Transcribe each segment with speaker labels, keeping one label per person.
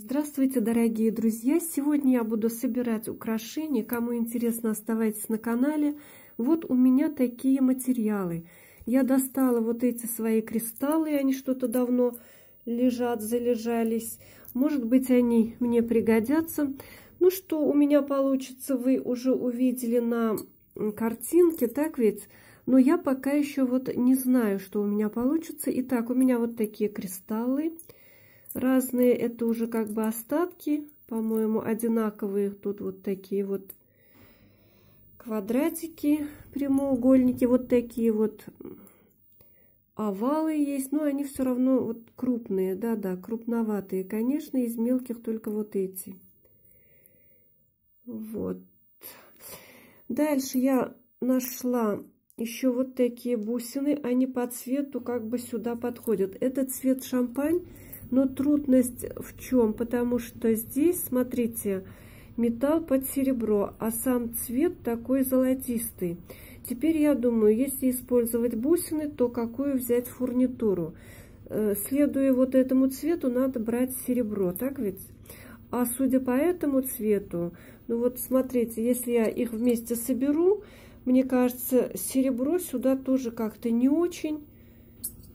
Speaker 1: Здравствуйте, дорогие друзья! Сегодня я буду собирать украшения. Кому интересно, оставайтесь на канале. Вот у меня такие материалы. Я достала вот эти свои кристаллы, они что-то давно лежат, залежались. Может быть, они мне пригодятся. Ну, что у меня получится, вы уже увидели на картинке, так ведь? Но я пока еще вот не знаю, что у меня получится. Итак, у меня вот такие кристаллы. Разные это уже как бы остатки, по-моему, одинаковые. Тут вот такие вот квадратики, прямоугольники, вот такие вот овалы есть, но они все равно вот крупные, да-да, крупноватые. Конечно, из мелких только вот эти. Вот. Дальше я нашла еще вот такие бусины. Они по цвету как бы сюда подходят. Этот цвет шампань. Но трудность в чем? Потому что здесь, смотрите, металл под серебро, а сам цвет такой золотистый. Теперь я думаю, если использовать бусины, то какую взять фурнитуру? Э, следуя вот этому цвету, надо брать серебро, так ведь? А судя по этому цвету, ну вот смотрите, если я их вместе соберу, мне кажется, серебро сюда тоже как-то не очень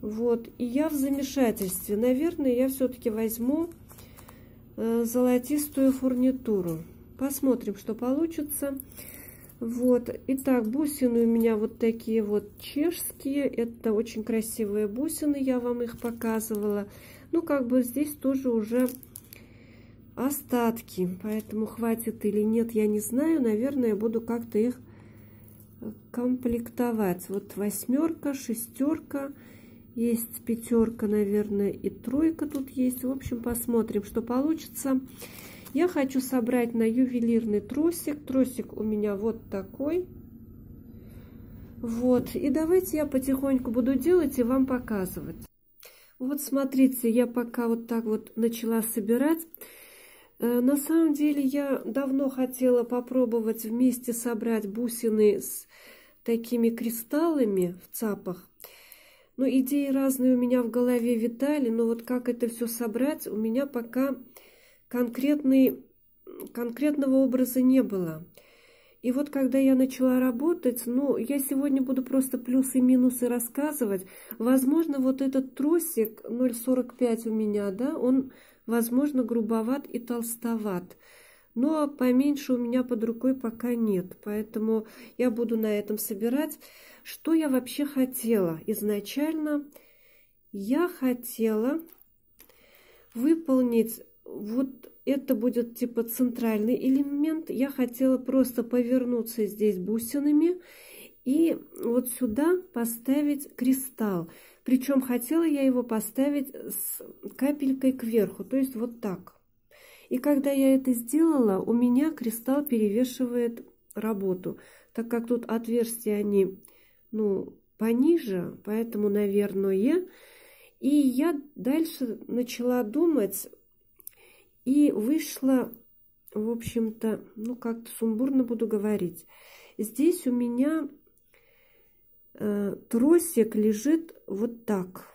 Speaker 1: вот, и я в замешательстве. Наверное, я все-таки возьму э, золотистую фурнитуру. Посмотрим, что получится. Вот, итак, бусины у меня вот такие вот чешские. Это очень красивые бусины, я вам их показывала. Ну, как бы здесь тоже уже остатки, поэтому хватит или нет, я не знаю. Наверное, я буду как-то их э, комплектовать. Вот восьмерка, шестерка. Есть пятерка, наверное, и тройка тут есть. В общем, посмотрим, что получится. Я хочу собрать на ювелирный тросик. Тросик у меня вот такой. Вот. И давайте я потихоньку буду делать и вам показывать. Вот смотрите, я пока вот так вот начала собирать. Э, на самом деле я давно хотела попробовать вместе собрать бусины с такими кристаллами в цапах. Ну, идеи разные у меня в голове витали, но вот как это все собрать, у меня пока конкретный, конкретного образа не было. И вот когда я начала работать, ну, я сегодня буду просто плюсы и минусы рассказывать. Возможно, вот этот тросик 0,45 у меня, да, он, возможно, грубоват и толстоват. Но ну, а поменьше у меня под рукой пока нет, поэтому я буду на этом собирать. Что я вообще хотела? Изначально я хотела выполнить вот это будет типа центральный элемент. Я хотела просто повернуться здесь бусинами и вот сюда поставить кристалл. Причем хотела я его поставить с капелькой кверху, то есть вот так. И когда я это сделала, у меня кристалл перевешивает работу, так как тут отверстия они ну, пониже, поэтому, наверное. И я дальше начала думать и вышла, в общем-то, ну, как-то сумбурно буду говорить. Здесь у меня э, тросик лежит вот так.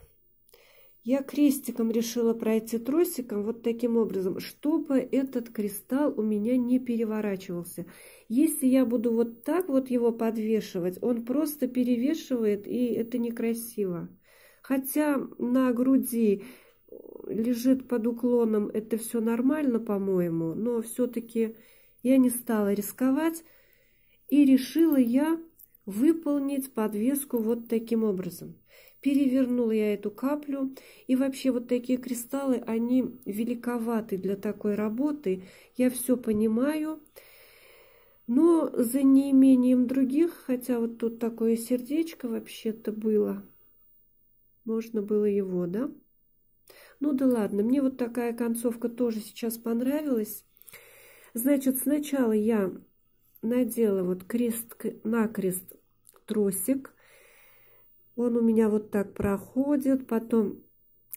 Speaker 1: Я крестиком решила пройти тросиком вот таким образом, чтобы этот кристалл у меня не переворачивался. Если я буду вот так вот его подвешивать, он просто перевешивает, и это некрасиво. Хотя на груди лежит под уклоном, это все нормально, по-моему, но все-таки я не стала рисковать. И решила я выполнить подвеску вот таким образом перевернула я эту каплю. И вообще вот такие кристаллы, они великоваты для такой работы. Я все понимаю. Но за неимением других, хотя вот тут такое сердечко вообще-то было, можно было его, да? Ну да ладно, мне вот такая концовка тоже сейчас понравилась. Значит, сначала я надела вот крест-накрест тросик – он у меня вот так проходит, потом,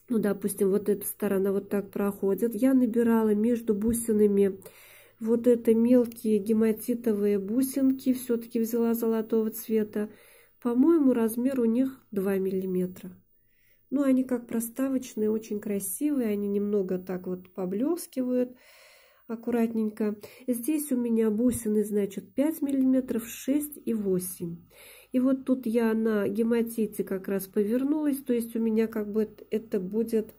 Speaker 1: ну, допустим, вот эта сторона вот так проходит. Я набирала между бусинами вот это мелкие гематитовые бусинки, все-таки взяла золотого цвета. По-моему, размер у них 2 миллиметра. Ну, они как проставочные, очень красивые, они немного так вот поблескивают аккуратненько. Здесь у меня бусины, значит, 5 миллиметров, 6 и 8. И вот тут я на гематите как раз повернулась, то есть у меня как бы это будет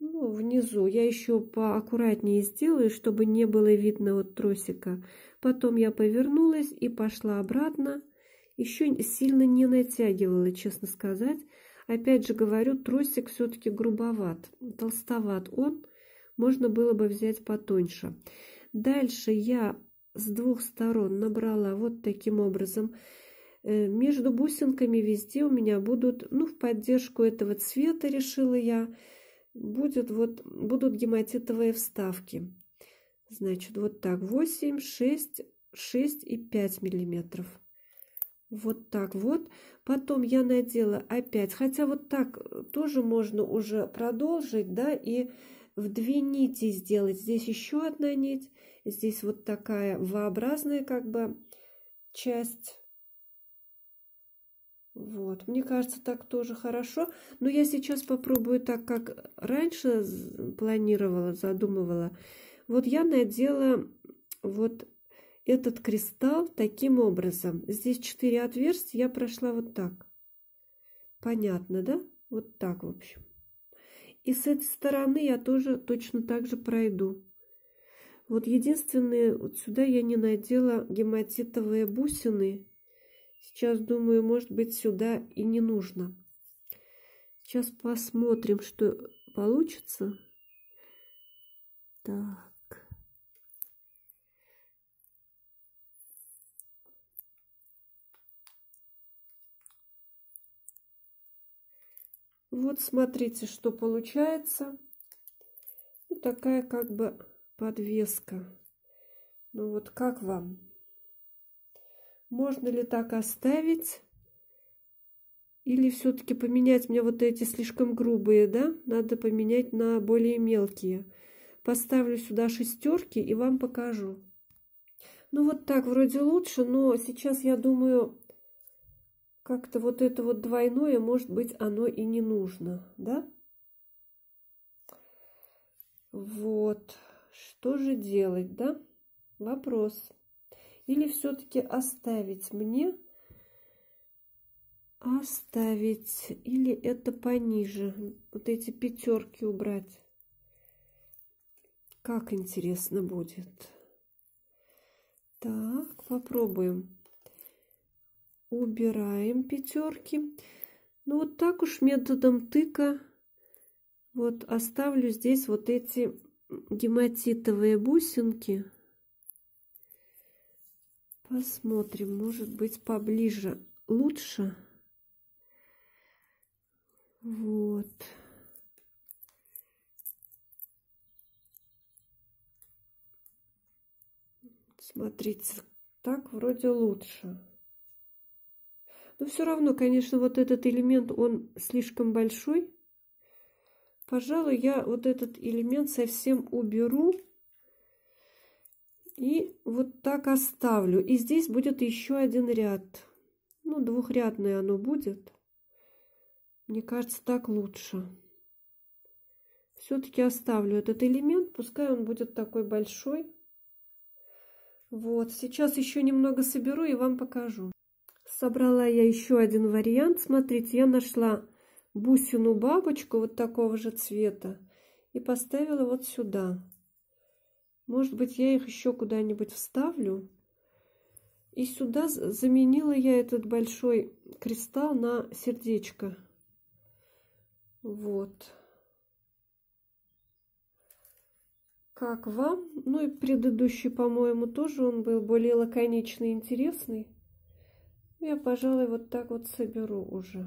Speaker 1: ну, внизу. Я еще поаккуратнее сделаю, чтобы не было видно вот тросика. Потом я повернулась и пошла обратно. Еще сильно не натягивала, честно сказать. Опять же говорю, тросик все-таки грубоват, толстоват он. Можно было бы взять потоньше. Дальше я с двух сторон набрала вот таким образом Э, между бусинками везде у меня будут, ну, в поддержку этого цвета, решила я, будет вот, будут гематитовые вставки. Значит, вот так 8, 6, 6 и 5 миллиметров. Вот так вот. Потом я надела опять, хотя вот так э, тоже можно уже продолжить, да, и в две нити сделать. Здесь еще одна нить, здесь вот такая V-образная как бы часть вот, мне кажется, так тоже хорошо. Но я сейчас попробую так, как раньше планировала, задумывала. Вот я надела вот этот кристалл таким образом. Здесь четыре отверстия, я прошла вот так. Понятно, да? Вот так, в общем. И с этой стороны я тоже точно так же пройду. Вот единственное, вот сюда я не надела гематитовые бусины. Сейчас, думаю, может быть, сюда и не нужно. Сейчас посмотрим, что получится. Так. Вот смотрите, что получается. Ну, такая как бы подвеска. Ну вот как вам? Можно ли так оставить? Или все-таки поменять мне вот эти слишком грубые, да? Надо поменять на более мелкие. Поставлю сюда шестерки и вам покажу. Ну вот так вроде лучше, но сейчас я думаю, как-то вот это вот двойное, может быть, оно и не нужно, да? Вот. Что же делать, да? Вопрос. Или все-таки оставить мне? Оставить. Или это пониже. Вот эти пятерки убрать. Как интересно будет. Так, попробуем. Убираем пятерки. Ну вот так уж методом тыка. Вот оставлю здесь вот эти гематитовые бусинки. Посмотрим, может быть, поближе лучше. Вот. Смотрите, так вроде лучше. Но все равно, конечно, вот этот элемент, он слишком большой. Пожалуй, я вот этот элемент совсем уберу. И вот так оставлю. И здесь будет еще один ряд. Ну, двухрядное оно будет. Мне кажется, так лучше. Все-таки оставлю этот элемент. Пускай он будет такой большой. Вот, сейчас еще немного соберу и вам покажу. Собрала я еще один вариант. Смотрите, я нашла бусину бабочку вот такого же цвета и поставила вот сюда. Может быть, я их еще куда-нибудь вставлю. И сюда заменила я этот большой кристалл на сердечко. Вот. Как вам? Ну и предыдущий, по-моему, тоже он был более лаконичный интересный. Ну, я, пожалуй, вот так вот соберу уже.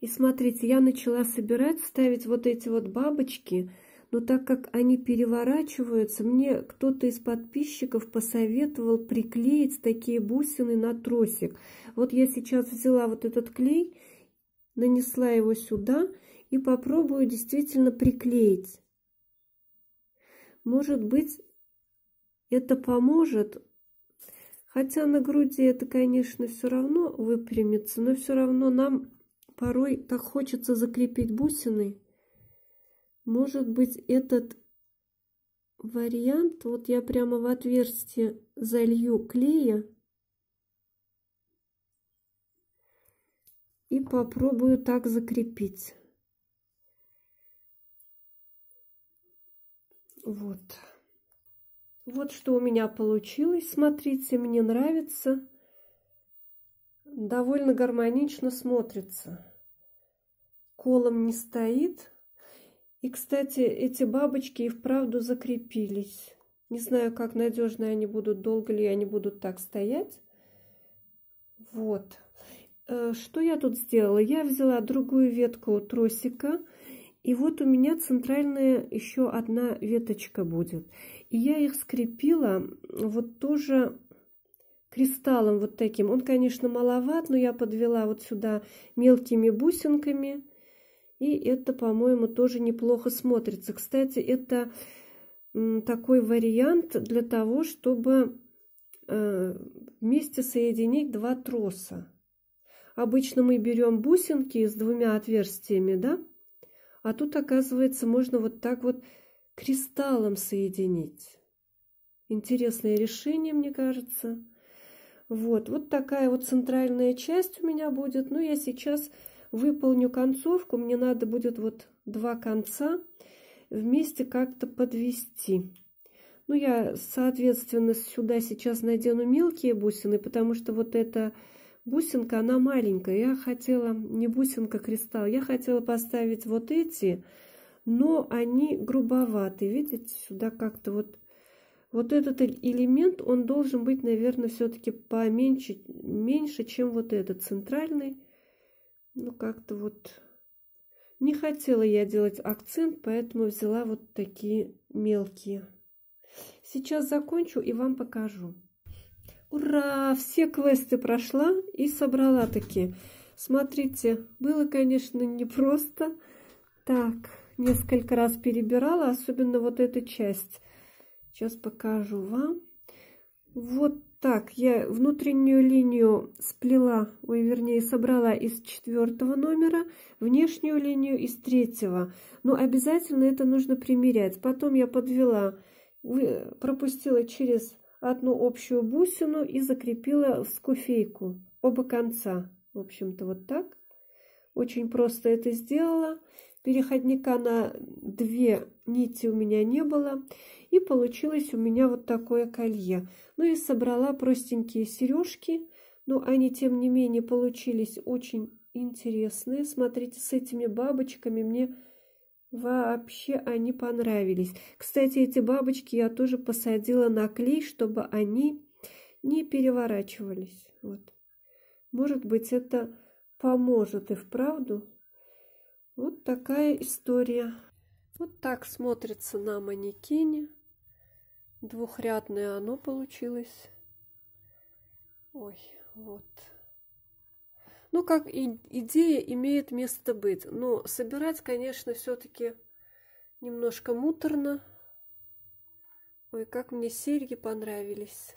Speaker 1: И смотрите, я начала собирать, ставить вот эти вот бабочки – но так как они переворачиваются, мне кто-то из подписчиков посоветовал приклеить такие бусины на тросик. Вот я сейчас взяла вот этот клей, нанесла его сюда и попробую действительно приклеить. Может быть, это поможет, хотя на груди это, конечно, все равно выпрямится, но все равно нам порой так хочется закрепить бусины. Может быть, этот вариант, вот я прямо в отверстие залью клея и попробую так закрепить. Вот. Вот что у меня получилось. Смотрите, мне нравится. Довольно гармонично смотрится. Колом не стоит. И, кстати, эти бабочки и вправду закрепились. Не знаю, как надежно они будут, долго ли они будут так стоять. Вот. Э, что я тут сделала? Я взяла другую ветку тросика, и вот у меня центральная еще одна веточка будет. И я их скрепила вот тоже кристаллом вот таким. Он, конечно, маловат, но я подвела вот сюда мелкими бусинками – и это, по-моему, тоже неплохо смотрится. Кстати, это такой вариант для того, чтобы э, вместе соединить два троса. Обычно мы берем бусинки с двумя отверстиями, да? А тут, оказывается, можно вот так вот кристаллом соединить. Интересное решение, мне кажется. Вот, вот такая вот центральная часть у меня будет. Но ну, я сейчас выполню концовку, мне надо будет вот два конца вместе как-то подвести. Ну, я, соответственно, сюда сейчас надену мелкие бусины, потому что вот эта бусинка, она маленькая. Я хотела, не бусинка, а кристалл, я хотела поставить вот эти, но они грубоваты. Видите, сюда как-то вот... Вот этот элемент, он должен быть, наверное, все-таки поменьше, меньше, чем вот этот центральный. Ну, как-то вот не хотела я делать акцент, поэтому взяла вот такие мелкие. Сейчас закончу и вам покажу. Ура! Все квесты прошла и собрала такие. Смотрите, было, конечно, непросто. Так, несколько раз перебирала, особенно вот эту часть. Сейчас покажу вам. Вот так, я внутреннюю линию сплела, ой, вернее, собрала из четвертого номера, внешнюю линию из третьего. Но обязательно это нужно примерять. Потом я подвела, пропустила через одну общую бусину и закрепила в скуфейку оба конца. В общем-то, вот так. Очень просто это сделала переходника на две нити у меня не было. И получилось у меня вот такое колье. Ну и собрала простенькие сережки. Но они, тем не менее, получились очень интересные. Смотрите, с этими бабочками мне вообще они понравились. Кстати, эти бабочки я тоже посадила на клей, чтобы они не переворачивались. Вот. Может быть, это поможет и вправду вот такая история. Вот так смотрится на манекене. Двухрядное оно получилось. Ой, вот. Ну, как идея имеет место быть. Но собирать, конечно, все-таки немножко муторно. Ой, как мне серьги понравились.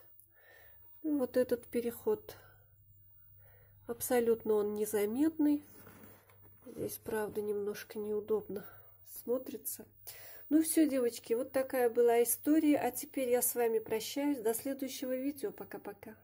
Speaker 1: вот этот переход. Абсолютно он незаметный. Здесь, правда, немножко неудобно смотрится. Ну все, девочки, вот такая была история. А теперь я с вами прощаюсь. До следующего видео. Пока-пока.